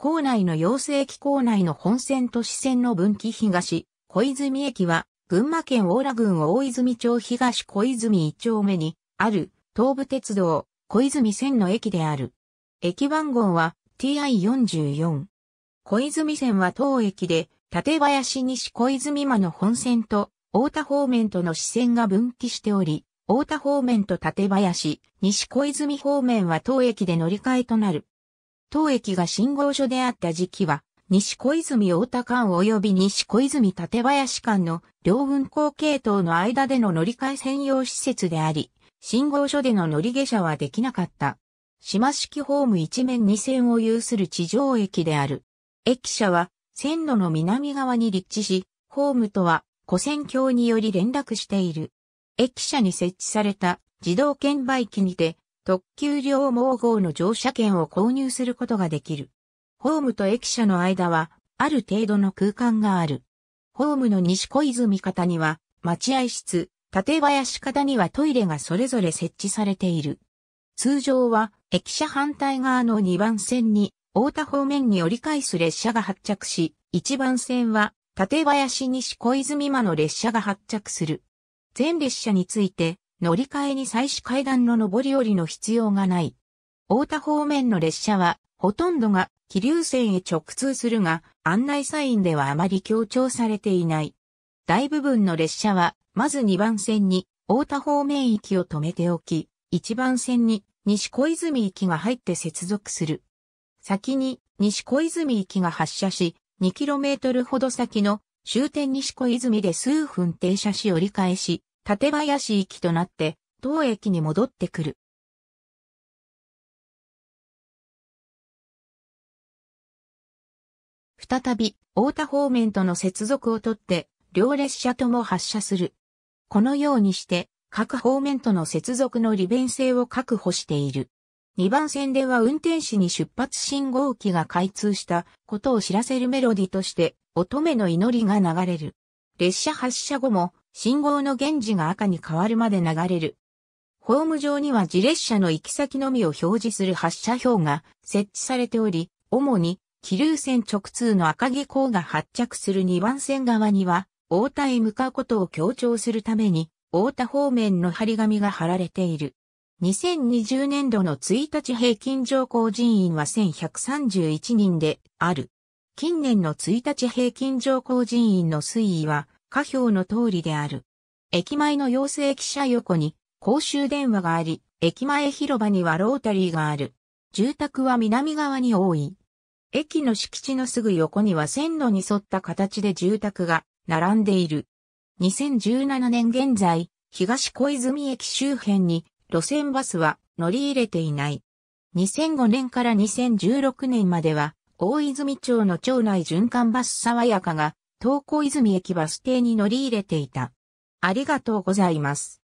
構内の陽性駅構内の本線と支線の分岐東、小泉駅は、群馬県大良郡大泉町東小泉一丁目に、ある、東武鉄道、小泉線の駅である。駅番号は、TI44。小泉線は当駅で、縦林西小泉間の本線と、大田方面との支線が分岐しており、大田方面と縦林、西小泉方面は当駅で乗り換えとなる。当駅が信号所であった時期は、西小泉大田間及び西小泉立林間の両運行系統の間での乗り換え専用施設であり、信号所での乗り下車はできなかった。島式ホーム一面二線を有する地上駅である。駅舎は線路の南側に立地し、ホームとは古線橋により連絡している。駅舎に設置された自動券売機にて特急両毛号の乗車券を購入することができる。ホームと駅舎の間は、ある程度の空間がある。ホームの西小泉方には、待合室、館林方にはトイレがそれぞれ設置されている。通常は、駅舎反対側の2番線に、大田方面に折り返す列車が発着し、1番線は、館林西小泉間の列車が発着する。全列車について、乗り換えに最始階段の上り下りの必要がない。大田方面の列車は、ほとんどが気流線へ直通するが、案内サインではあまり強調されていない。大部分の列車は、まず2番線に大田方面行きを止めておき、1番線に西小泉行きが入って接続する。先に西小泉行きが発車し、2km ほど先の終点西小泉で数分停車し折り返し、館林駅となって、当駅に戻ってくる。再び、大田方面との接続をとって、両列車とも発車する。このようにして、各方面との接続の利便性を確保している。2番線では運転士に出発信号機が開通したことを知らせるメロディとして、乙女の祈りが流れる。列車発車後も、信号の源氏が赤に変わるまで流れる。ホーム上には自列車の行き先のみを表示する発車表が設置されており、主に、気流線直通の赤木港が発着する2番線側には、大田へ向かうことを強調するために、大田方面の張り紙が貼られている。2020年度の1日平均乗降人員は1131人である。近年の1日平均乗降人員の推移は、下表の通りである。駅前の養成記者横に公衆電話があり、駅前広場にはロータリーがある。住宅は南側に多い。駅の敷地のすぐ横には線路に沿った形で住宅が並んでいる。2017年現在、東小泉駅周辺に路線バスは乗り入れていない。2005年から2016年までは、大泉町の町内循環バス爽やかが東湖泉駅バス停に乗り入れていた。ありがとうございます。